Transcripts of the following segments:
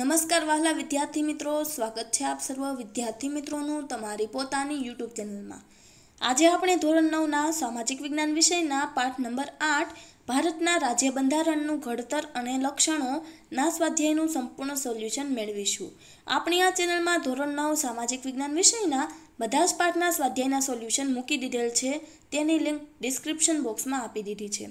નમસ્કાર વહાલા વિદ્યાર્થી મિત્રો સ્વાગત છે આપ સર્વ વિદ્યાર્થી મિત્રોનું તમારી પોતાની યુટ્યુબ ચેનલમાં આજે આપણે ધોરણ નવના સામાજિક વિજ્ઞાન વિષયના પાઠ નંબર આઠ ભારતના રાજ્ય બંધારણનું ઘડતર અને લક્ષણો ના સ્વાધ્યાયનું સંપૂર્ણ સોલ્યુશન મેળવીશું આપણી આ ચેનલમાં ધોરણ નવ સામાજિક વિજ્ઞાન વિષયના બધા જ પાઠના સ્વાધ્યાયના સોલ્યુશન મૂકી દીધેલ છે તેની લિંક ડિસ્ક્રિપ્શન બોક્સમાં આપી દીધી છે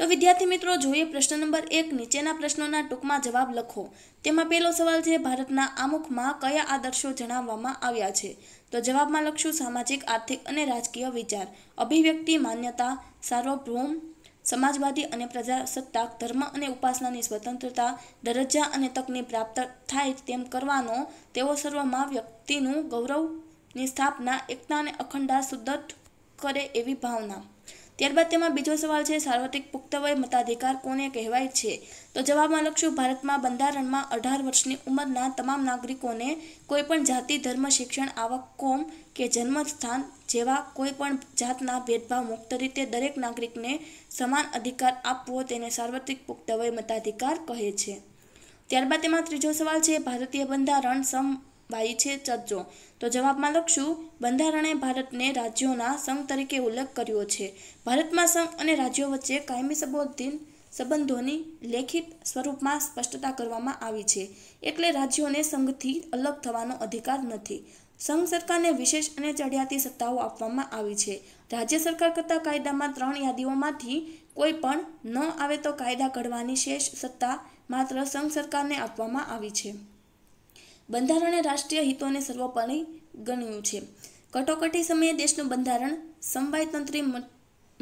તો વિદ્યાર્થી મિત્રો જોઈએ પ્રશ્ન નંબર એક નીચેના પ્રશ્નોના ટૂંકમાં જવાબ લખો તેમાં પહેલો સવાલ છે ભારતના આમુખમાં કયા આદર્શો જણાવવામાં આવ્યા છે તો જવાબમાં લખશું સામાજિક આર્થિક અને રાજકીય વિચાર અભિવ્યક્તિ માન્યતા સાર્વભૌમ સમાજવાદી અને પ્રજાસત્તાક ધર્મ અને ઉપાસનાની સ્વતંત્રતા દરજ્જા અને તકની પ્રાપ્ત થાય તેમ કરવાનો તેઓ સર્વમાં વ્યક્તિનું ગૌરવની સ્થાપના એકતા અને અખંડા સુદ્ધ કરે એવી ભાવના ત્યારબાદ તેમાં બીજો સવાલ છે સાર્વત્રિક પુખ્તવય મતાધિકાર કોને કહેવાય છે તો જવાબમાં લખશું ભારતમાં બંધારણમાં અઢાર વર્ષની ઉંમરના તમામ નાગરિકોને કોઈપણ જાતિ ધર્મ શિક્ષણ આવક કોમ કે જન્મસ્થાન જેવા કોઈપણ જાતના ભેદભાવ મુક્ત રીતે દરેક નાગરિકને સમાન અધિકાર આપવો તેને સાર્વત્રિક પુખ્તવય મતાધિકાર કહે છે ત્યારબાદ તેમાં ત્રીજો સવાલ છે ભારતીય બંધારણ સમ બાઈ છે ચર્ચો તો જવાબમાં લખશું બંધારણે ભારતને રાજ્યોના સંઘ તરીકે ઉલ્લેખ કર્યો છે ભારતમાં સંઘ અને રાજ્યો વચ્ચે કાયમી સંબોધિત સંબંધોની લેખિત સ્વરૂપમાં સ્પષ્ટતા કરવામાં આવી છે એટલે રાજ્યોને સંઘથી અલગ થવાનો અધિકાર નથી સંઘ સરકારને વિશેષ અને ચડિયાતી સત્તાઓ આપવામાં આવી છે રાજ્ય સરકાર કરતાં કાયદામાં ત્રણ યાદીઓમાંથી કોઈ પણ ન આવે તો કાયદા ઘડવાની શેષ સત્તા માત્ર સંઘ સરકારને આપવામાં આવી છે બંધારણે રાષ્ટ્રીય હિતોને સર્વોપરી ગણ્યું છે કટોકટી સમયે દેશનું બંધારણ સમવાયતંત્રી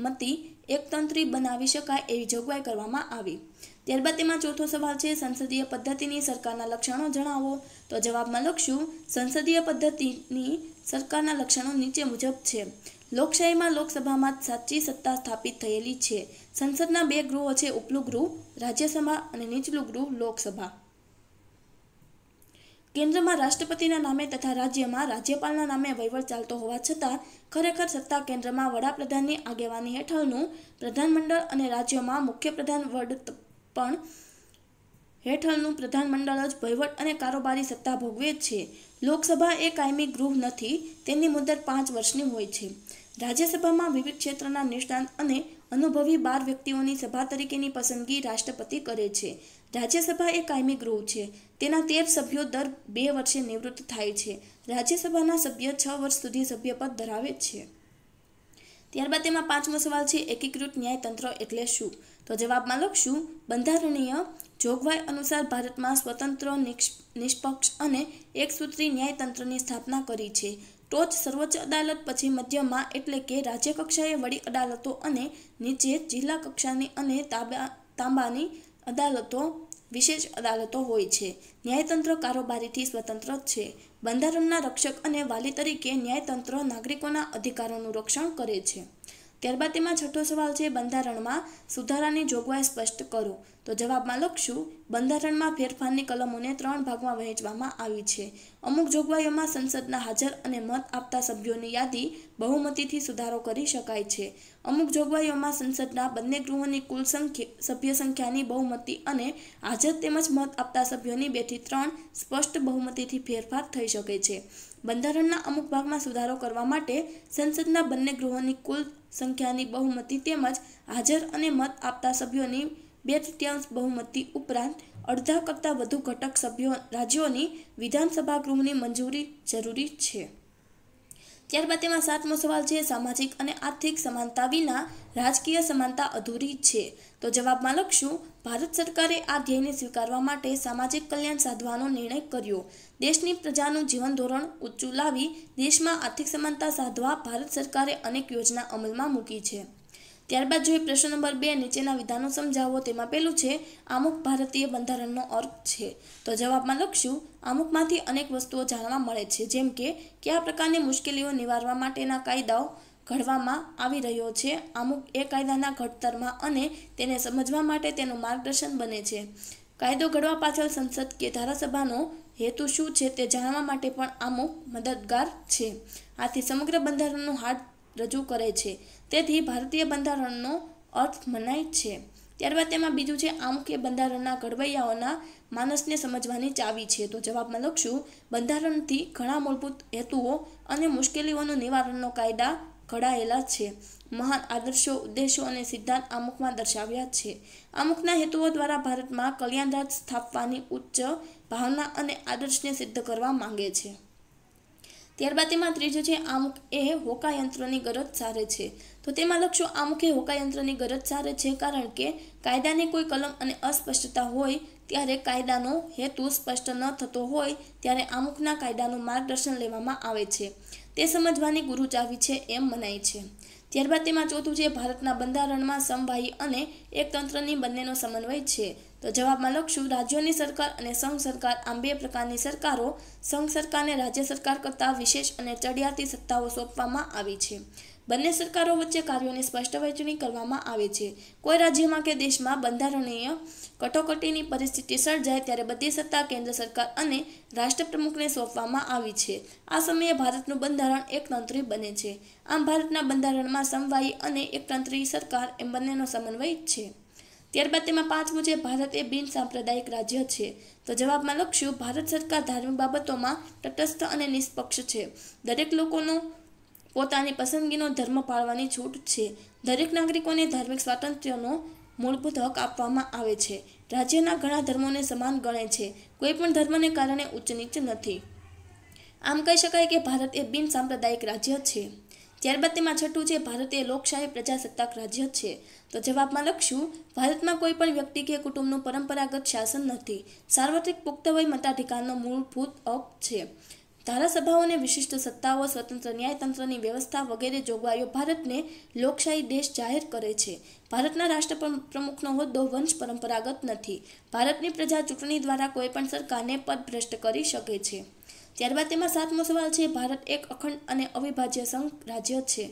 મતી એકતંત્રી બનાવી શકાય એવી જોગવાઈ કરવામાં આવી ત્યારબાદ તેમાં ચોથો સવાલ છે સંસદીય પદ્ધતિની સરકારના લક્ષણો જણાવો તો જવાબમાં લખશું સંસદીય પદ્ધતિની સરકારના લક્ષણો નીચે મુજબ છે લોકશાહીમાં લોકસભામાં સાચી સત્તા સ્થાપિત થયેલી છે સંસદના બે ગૃહો છે ઉપલું ગૃહ રાજ્યસભા અને નીચલું ગૃહ લોકસભા કેન્દ્રમાં રાષ્ટ્રપતિના નામે તથા રાજ્યમાં રાજ્યપાલના નામે વહીવટ ચાલતો હોવા છતાં ખરેખર સત્તા કેન્દ્રમાં વડાપ્રધાનની આગેવાની હેઠળનું પ્રધાનમંડળ અને રાજ્યોમાં મુખ્ય પ્રધાન વડ પણ હેઠળનું પ્રધાનમંડળ જ વહીવટ અને કારોબારી સત્તા ભોગવે છે લોકસભા એ કાયમી ગૃહ નથી તેની મુદત પાંચ વર્ષની હોય છે રાજ્યસભામાં વિવિધ ક્ષેત્રના નિષ્ણાંત અને અનુભવી બાર વ્યક્તિઓની સભા તરીકેની પસંદગી રાષ્ટ્રપતિ કરે છે રાજ્યસભા એ કાયમી ગૃહ છે તેના તેર સભ્યો દર બે વર્ષે નિવૃત્ત થાય છે રાજ્યસભાના સભ્ય છ વર્ષ સુધી સભ્યપદ ધરાવે છે ત્યારબાદ તેમાં પાંચમો સવાલ છે એકીકૃત ન્યાયતંત્ર એટલે શું તો જવાબમાં લખશું બંધારણીય જોગવાઈ અનુસાર ભારતમાં સ્વતંત્ર નિષ્પક્ષ અને એકસૂત્રી ન્યાયતંત્રની સ્થાપના કરી છે ટોચ સર્વોચ્ચ અદાલત પછી મધ્યમાં એટલે કે રાજ્ય કક્ષાએ વડી અદાલતો અને નીચે જિલ્લા કક્ષાની અને તાંબા તાંબાની અદાલતો વિશેષ અદાલતો હોય છે ન્યાયતંત્ર કારોબારીથી સ્વતંત્ર છે બંધારણના રક્ષક અને વાલી તરીકે ન્યાયતંત્ર નાગરિકોના અધિકારોનું રક્ષણ કરે છે ત્યારબાદ તેમાં છઠ્ઠો સવાલ છે બંધારણમાં સુધારાની જોગવાઈ સ્પષ્ટ કરો તો જવાબમાં લખશું બંધારણમાં ફેરફારની કલમોને ત્રણ ભાગમાં વહેંચવામાં આવી છે અમુક જોગવાઈઓમાં સંસદના હાજર અને મત આપતા સભ્યોની યાદી બહુમતીથી સુધારો કરી શકાય છે અમુક જોગવાઈઓમાં સંસદના બંને ગૃહોની કુલ સંખ્યા સભ્ય સંખ્યાની બહુમતી અને હાજર તેમજ મત આપતા સભ્યોની બેથી ત્રણ સ્પષ્ટ બહુમતીથી ફેરફાર થઈ શકે છે બંધારણના અમુક ભાગમાં સુધારો કરવા માટે સંસદના બંને ગૃહોની કુલ સંખ્યાની બહુમતી તેમજ હાજર અને મત આપતા સભ્યોની બે તૃતીયાંશ બહુમતી ઉપરાંત અડધા કરતાં વધુ ઘટક સભ્યો રાજ્યોની વિધાનસભા ગૃહની મંજૂરી જરૂરી છે ત્યારબાદ તેમાં સાતમો સવાલ છે સામાજિક અને આર્થિક સમાનતા વિના રાજકીય સમાનતા અધૂરી છે તો જવાબમાં લખશું ભારત સરકારે આ ધ્યેયને સ્વીકારવા માટે સામાજિક કલ્યાણ સાધવાનો નિર્ણય કર્યો દેશની પ્રજાનું જીવન ધોરણ ઊંચું લાવી દેશમાં આર્થિક સમાનતા સાધવા ભારત સરકારે અનેક યોજના અમલમાં મૂકી છે ત્યારબાદ જોઈએ પ્રશ્ન નંબર બે નીચેના વિધાનો સમજાવો તેમાં પહેલું છે અમુક ભારતીય બંધારણનો અર્થ છે તો જવાબમાં લખશું અમુકમાંથી અનેક વસ્તુઓ જાણવા મળે છે જેમ કે કયા પ્રકારની મુશ્કેલીઓ નિવારવા માટેના કાયદાઓ ઘડવામાં આવી રહ્યો છે અમુક એ કાયદાના ઘડતરમાં અને તેને સમજવા માટે તેનું માર્ગદર્શન બને છે કાયદો ઘડવા પાછળ સંસદ કે ધારાસભાનો હેતુ શું છે તે જાણવા માટે પણ અમુક મદદગાર છે આથી સમગ્ર બંધારણનું હાર્દ રજૂ કરે છે તેથી ભારતીય બંધારણનો અર્થ મનાય છે ત્યારબાદ તેમાં બીજું છે આમુખ બંધારણના ઘડવૈયાઓના માનસને સમજવાની ચાવી છે તો જવાબમાં લખશું બંધારણથી ઘણા મૂળભૂત હેતુઓ અને મુશ્કેલીઓનું નિવારણનો કાયદા ઘડાયેલા છે મહાન આદર્શો ઉદ્દેશો અને સિદ્ધાંત આમુખમાં દર્શાવ્યા છે આમુખના હેતુઓ દ્વારા ભારતમાં કલ્યાણ રાજ સ્થાપવાની ઉચ્ચ ભાવના અને આદર્શને સિદ્ધ કરવા માંગે છે ત્યારબાદ તેમાં ત્રીજું છે આમુખ એ હોકા હોકાયંત્રની ગરજ સારે છે તો તેમાં લખશો આમુખી હોકાયંત્રની ગરજ સારે છે કારણ કે કાયદાની કોઈ કલમ અને અસ્પષ્ટતા હોય ત્યારે કાયદાનો હેતુ સ્પષ્ટ ન થતો હોય ત્યારે આમુખના કાયદાનું માર્ગદર્શન લેવામાં આવે છે તે સમજવાની ગુરુ ચાવી છે એમ મનાય છે ત્યારબાદ તેમાં ચોથું છે ભારતના બંધારણમાં સમવાયી અને એકતંત્રની બંનેનો સમન્વય છે તો જવાબમાં લખશું રાજ્યોની સરકાર અને સંઘ સરકાર આમ બે પ્રકારની સરકારો સંઘ સરકારને રાજ્ય સરકાર કરતાં વિશેષ અને ચડિયાતી સત્તાઓ સોંપવામાં આવી છે બંને સરકારો વચ્ચે કાર્યોની સ્પષ્ટ વહેંચણી કરવામાં આવે છે કોઈ રાજ્યમાં કે દેશમાં બંધારણીય કટોકટીની પરિસ્થિતિ સર્જાય ત્યારે બધી સત્તા કેન્દ્ર સરકાર અને રાષ્ટ્રપ્રમુખને સોંપવામાં આવી છે આ સમયે ભારતનું બંધારણ એકતંત્રી બને છે આમ ભારતના બંધારણમાં સમવાયી અને એકતંત્રી સરકાર એમ બંનેનો સમન્વય છે ત્યારબાદ તેમાં પાંચમું છે ભારત એ બિન સાંપ્રદાયિક રાજ્ય છે તો જવાબમાં લખશું ભારત સરકાર ધાર્મિક બાબતોમાં તટસ્થ અને નિષ્પક્ષ છે દરેક લોકોનું પોતાની પસંદગીનો ધર્મ પાળવાની છૂટ છે દરેક નાગરિકોને ધાર્મિક સ્વાતંત્ર્યનો મૂળભૂત હક આપવામાં આવે છે રાજ્યના ઘણા ધર્મોને સમાન ગણે છે કોઈ પણ ધર્મને કારણે ઉચ્ચ નીચ નથી આમ કહી શકાય કે ભારત એ બિન સાંપ્રદાયિક રાજ્ય છે ત્યારબાદ તેમાં છઠ્ઠું છે ભારત એ લોકશાહી પ્રજાસત્તાક રાજ્ય છે તો જવાબમાં લખશું ભારતમાં કોઈ પણ વ્યક્તિ કે કુટુંબનું પરંપરાગત શાસન નથી સાર્વત્રિક પુખ્ત વય મતાધિકારનો મૂળભૂત હક છે ધારાસભાઓને વિશિષ્ટ સત્તાઓ સ્વતંત્ર ન્યાયતંત્રની વ્યવસ્થા વગેરે જોગવાઈઓ ભારતને લોકશાહી દેશ જાહેર કરે છે ભારતના રાષ્ટ્ર હોદ્દો વંશ પરંપરાગત નથી ભારતની પ્રજા ચૂંટણી દ્વારા કોઈપણ સરકારને પદભ્રષ્ટ કરી શકે છે ત્યારબાદ તેમાં સાતમો સવાલ છે ભારત એક અખંડ અને અવિભાજ્ય સંઘ રાજ્ય છે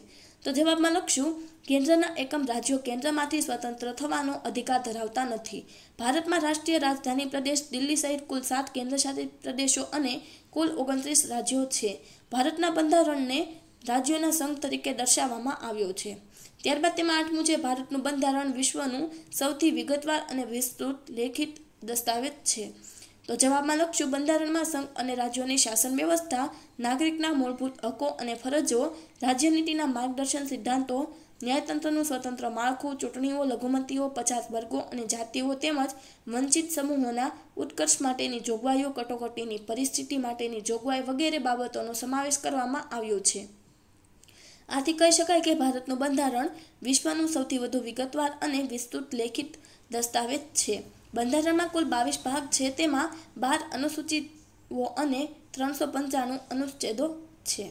તો જવાબમાં લખશું કેન્દ્રના એકમ રાજ્યો કેન્દ્રમાંથી સ્વતંત્ર થવાનો અધિકાર ધરાવતા નથી ભારતમાં રાષ્ટ્રીય રાજધાની પ્રદેશ દિલ્હી સહિત કુલ સાત કેન્દ્રશાસિત પ્રદેશો અને કુલ ઓગણત્રીસ રાજ્યો છે ભારતના બંધારણને રાજ્યોના સંઘ તરીકે દર્શાવવામાં આવ્યો છે ત્યારબાદ તેમાં આઠમું છે ભારતનું બંધારણ વિશ્વનું સૌથી વિગતવાર અને વિસ્તૃત લેખિત દસ્તાવેજ છે તો જવાબમાં લખશું બંધારણમાં સંઘ અને રાજ્યોની શાસન વ્યવસ્થા નાગરિકના મૂળભૂત હકો અને ફરજો રાજ્યનીતિના માર્ગદર્શન સિદ્ધાંતો ન્યાયતંત્રનું સ્વતંત્ર માળખું ચૂંટણીઓ લઘુમતીઓ પછાત વર્ગો અને જાતિઓ તેમજ વંચિત સમૂહોના ઉત્કર્ષ માટેની જોગવાઈઓ કટોકટીની પરિસ્થિતિ માટેની જોગવાઈ વગેરે બાબતોનો સમાવેશ કરવામાં આવ્યો છે આથી કહી શકાય કે ભારતનું બંધારણ વિશ્વનું સૌથી વધુ વિગતવાર અને વિસ્તૃત લેખિત દસ્તાવેજ છે બંધારણમાં કુલ બાવીસ ભાગ છે તેમાં બાર અનુસૂચિઓ અને ત્રણસો પંચાણું અનુચ્છેદો છે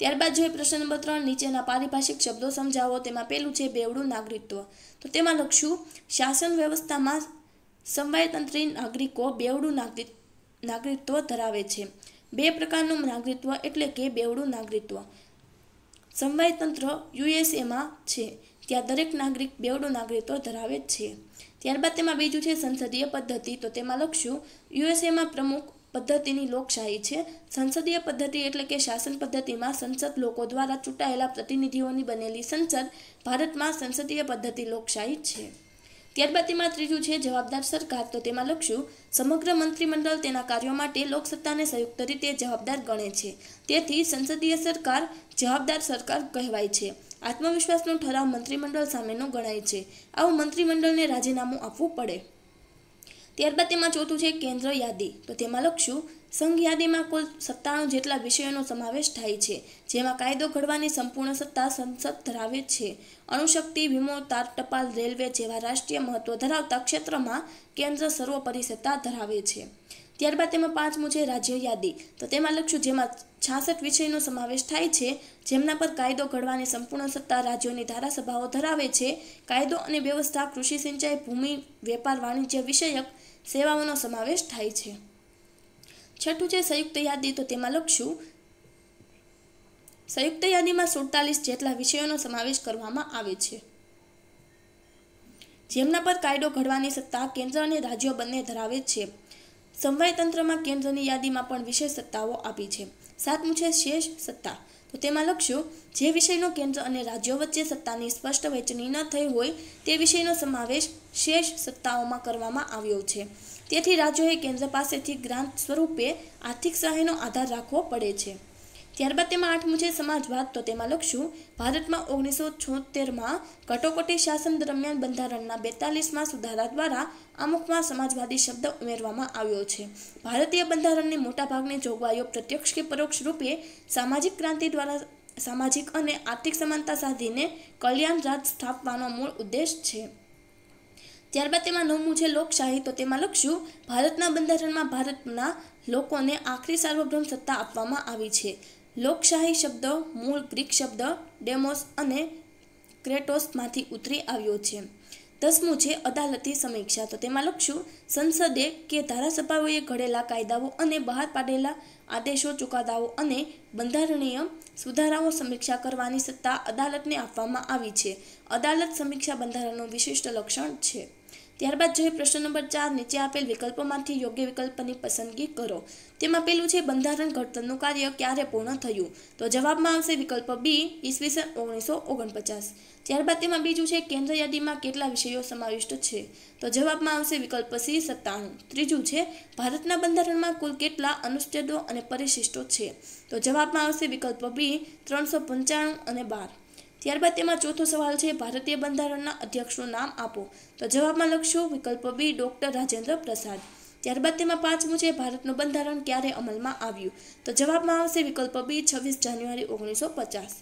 ત્યારબાદ જોઈએ પ્રશ્ન નંબર ત્રણ નીચેના પારિભાષિક શબ્દો સમજાવો તેમાં પહેલું છે બેવડું નાગરિકત્વ તો તેમાં લખશું શાસન વ્યવસ્થામાં સંવાયતંત્રી નાગરિકો બેવડું નાગરિક નાગરિકત્વ ધરાવે છે બે પ્રકારનું નાગરિકત્વ એટલે કે બેવડું નાગરિકત્વ સંવાયતંત્ર યુએસએમાં છે ત્યાં દરેક નાગરિક બેવડું નાગરિકત્વ ધરાવે છે ત્યારબાદ તેમાં બીજું છે સંસદીય પદ્ધતિ તો તેમાં લખશું યુએસએમાં પ્રમુખ પદ્ધતિની લોકશાહી છે સંસદીય પદ્ધતિ એટલે કે શાસન પદ્ધતિમાં સંસદ લોકો દ્વારા ચૂંટાયેલા પ્રતિનિધિઓની બનેલી સંસદ ભારતમાં સંસદીય પદ્ધતિ લોકશાહી છે ત્યારબાદ તેમાં ત્રીજું છે જવાબદાર સરકાર તો તેમાં લખશું સમગ્ર મંત્રીમંડળ તેના કાર્યો માટે લોકસત્તાને સંયુક્ત રીતે જવાબદાર ગણે છે તેથી સંસદીય સરકાર જવાબદાર સરકાર કહેવાય છે આત્મવિશ્વાસનો ઠરાવ મંત્રીમંડળ સામેનો ગણાય છે આવું મંત્રીમંડળને રાજીનામું આપવું પડે ત્યારબાદ તેમાં ચોથું છે કેન્દ્ર યાદી તો તેમાં લખશું સંઘ યાદીમાં કુલ સત્તાણું જેટલા વિષયોનો સમાવેશ થાય છે જેમાં કાયદો ઘડવાની સંપૂર્ણ સત્તા સંસદ ધરાવે છે અણુશક્તિ વીમો તાર ટપાલ રેલવે જેવા રાષ્ટ્રીય મહત્વ ધરાવતા ક્ષેત્રમાં કેન્દ્ર સર્વોપરી સત્તા ધરાવે છે ત્યારબાદ તેમાં પાંચમું છે રાજ્ય યાદી તો તેમાં લખશું જેમાં છાસઠ વિષયનો સમાવેશ થાય છે જેમના પર કાયદો ઘડવાની સંપૂર્ણ સત્તા રાજ્યોની ધારાસભાઓ ધરાવે છે કાયદો અને વ્યવસ્થા કૃષિ સિંચાઈ ભૂમિ વેપાર વાણિજ્ય વિષયક સેવાઓનો સમાવેશ થાય છે છઠ્ઠું છે સંયુક્ત યાદી તો તેમાં લખશું સંયુક્ત યાદીમાં સુડતાલીસ જેટલા વિષયોનો સમાવેશ કરવામાં આવે છે જેમના પર કાયદો ઘડવાની સત્તા કેન્દ્ર અને રાજ્યો બંને ધરાવે છે સમવાય તંત્રમાં કેન્દ્રની યાદીમાં પણ વિશેષ સત્તાઓ આપી છે સાતમું છે શેષ સત્તા તો તેમાં લખશું જે વિષયનો કેન્દ્ર અને રાજ્યો વચ્ચે સત્તાની સ્પષ્ટ વહેંચણી ન થઈ હોય તે વિષયનો સમાવેશ શેષ સત્તાઓમાં કરવામાં આવ્યો છે તેથી રાજ્યોએ કેન્દ્ર પાસેથી ગ્રાન્ટ સ્વરૂપે આર્થિક સહાયનો આધાર રાખવો પડે છે ત્યારબાદ તેમાં આઠમું છે સમાજવાદ તો તેમાં લખશું ભારતમાં ઓગણીસો છોતેરમાં કટોકટી શાસન દરમિયાન બંધારણના બેતાલીસમાં સુધારા દ્વારા અમુકમાં સમાજવાદી શબ્દ ઉમેરવામાં આવ્યો છે ભારતીય બંધારણની મોટાભાગની જોગવાઈઓ પ્રત્યક્ષ કે પરોક્ષ રૂપે સામાજિક ક્રાંતિ દ્વારા સામાજિક અને આર્થિક સમાનતા સાધીને કલ્યાણ રાજ સ્થાપવાનો મૂળ ઉદ્દેશ છે ત્યારબાદ તેમાં નવમું છે લોકશાહી તો તેમાં લખશું ભારતના બંધારણમાં ભારતના લોકોને આખરી સાર્વભૌમ સત્તા આપવામાં આવી છે લોકશાહી શબ્દ મૂળ ગ્રીક શબ્દ ડેમોસ અને ક્રેટોસમાંથી ઉતરી આવ્યો છે દસમું છે અદાલતી સમીક્ષા તો તેમાં લખશું સંસદે કે ધારાસભાઓએ ઘડેલા કાયદાઓ અને બહાર પાડેલા આદેશો ચુકાદાઓ અને બંધારણીય સુધારાઓ સમીક્ષા કરવાની સત્તા અદાલતને આપવામાં આવી છે અદાલત સમીક્ષા બંધારણનું વિશિષ્ટ લક્ષણ છે ત્યારબાદ જોઈએ પ્રશ્ન નંબર ચાર નીચે આપેલ વિકલ્પોમાંથી યોગ્ય વિકલ્પની પસંદગી કરો તેમાં પેલું છે બંધારણ ઘડતરનું કાર્ય ક્યારે પૂર્ણ થયું તો જવાબમાં આવશે વિકલ્પ બી ઈસવીસન ઓગણીસો ઓગણપચાસ ત્યારબાદ તેમાં બીજું છે કેન્દ્ર યાદીમાં કેટલા વિષયો સમાવિષ્ટ છે તો જવાબમાં આવશે વિકલ્પ સી સત્તાણું ત્રીજું છે ભારતના બંધારણમાં કુલ કેટલા અનુચ્છેદો અને પરિશિષ્ટો છે તો જવાબમાં આવશે વિકલ્પ બી ત્રણસો પંચાણું અને બાર ત્યારબાદ તેમાં ચોથો સવાલ છે ભારતીય બંધારણના અધ્યક્ષનું નામ આપો તો જવાબમાં લખશો વિકલ્પ બી ડૉક્ટર રાજેન્દ્ર પ્રસાદ ત્યારબાદ તેમાં પાંચમું છે ભારતનું બંધારણ ક્યારે અમલમાં આવ્યું તો જવાબમાં આવશે વિકલ્પ બી છવ્વીસ જાન્યુઆરી ઓગણીસો પચાસ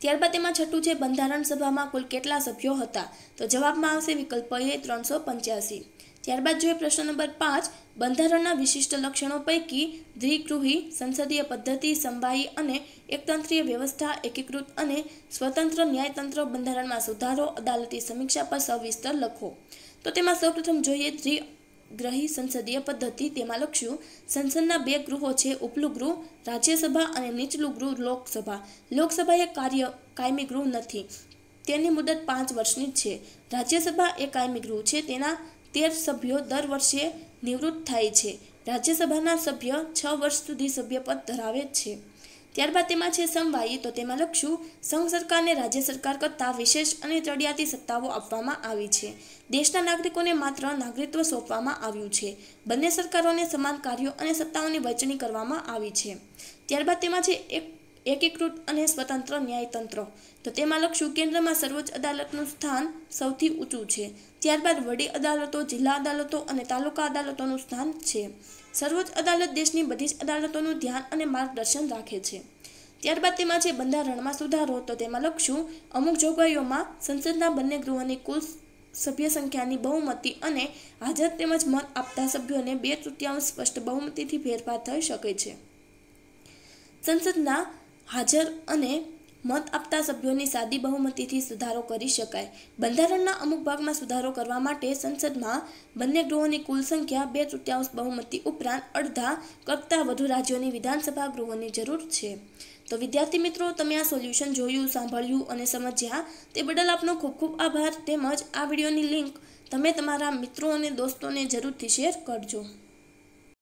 ત્યારબાદ તેમાં છઠ્ઠું છે બંધારણ સભામાં કુલ કેટલા સભ્યો હતા તો જવાબમાં આવશે વિકલ્પ એ ત્રણસો પંચ્યાસી ત્યારબાદ જોઈએ પ્રશ્ન નંબર પાંચ બંધારણના વિશિષ્ટ લક્ષણો પૈકી દ્વિગૃહી સંસદીય પદ્ધતિ સંભાયી અને એકતંત્રીય વ્યવસ્થા એકીકૃત અને સ્વતંત્ર ન્યાયતંત્ર બંધારણમાં સુધારો અદાલતી સમીક્ષા પર સવિસ્તર લખો તો તેમાં સૌપ્રથમ જોઈએ દ્વિગ્રહી સંસદીય પદ્ધતિ તેમાં લખ્યું સંસદના બે ગૃહો છે ઉપલું ગૃહ રાજ્યસભા અને નીચલું ગૃહ લોકસભા લોકસભા એ કાર્ય કાયમી ગૃહ નથી તેની મુદત પાંચ વર્ષની છે રાજ્યસભા એ કાયમી ગૃહ છે તેના તેર સભ્યો દર વર્ષે નિવૃત્ત થાય છે રાજ્યસભાના સભ્ય છ વર્ષ સુધી સભ્યપદ ધરાવે છે ત્યારબાદ તેમાં છે સમવાયી તો તેમાં લખશું સંઘ સરકારને રાજ્ય સરકાર કરતાં વિશેષ અને ચડિયાતી સત્તાઓ આપવામાં આવી છે દેશના નાગરિકોને માત્ર નાગરિકત્વ સોંપવામાં આવ્યું છે બંને સરકારોને સમાન કાર્યો અને સત્તાઓની વહેંચણી કરવામાં આવી છે ત્યારબાદ તેમાં છે એક એકીકૃત અને સ્વતંત્ર ન્યાયતંત્ર તો તેમાં લખશું કેન્દ્રમાં સર્વોચ્ચ અદાલતનું સ્થાન સૌથી ઊંચું છે ત્યારબાદ વડી અદાલતો જિલ્લા અદાલતો અને તાલુકા અદાલતોનું સ્થાન છે સર્વોચ્ચ અદાલત દેશની બધી જ અદાલતોનું ધ્યાન અને માર્ગદર્શન રાખે છે ત્યારબાદ તેમાં છે બંધારણમાં સુધારો તો તેમાં લખશું અમુક જોગવાઈઓમાં સંસદના બંને ગૃહોની કુલ સભ્ય સંખ્યાની બહુમતી અને હાજર તેમજ મત આપતા સભ્યોને બે તૃતીયાંશ સ્પષ્ટ બહુમતીથી ફેરફાર થઈ શકે છે સંસદના હાજર અને મત આપતા સભ્યોની સાદી બહુમતીથી સુધારો કરી શકાય બંધારણના અમુક ભાગમાં સુધારો કરવા માટે સંસદમાં બંને ગૃહોની કુલ સંખ્યા બે તૃતીયાંશ બહુમતી ઉપરાંત અડધા કરતાં વધુ રાજ્યોની વિધાનસભા ગૃહોની જરૂર છે તો વિદ્યાર્થી મિત્રો તમે આ સોલ્યુશન જોયું સાંભળ્યું અને સમજ્યા તે બદલ આપનો ખૂબ ખૂબ આભાર તેમજ આ વિડીયોની લિંક તમે તમારા મિત્રો અને દોસ્તોને જરૂરથી શેર કરજો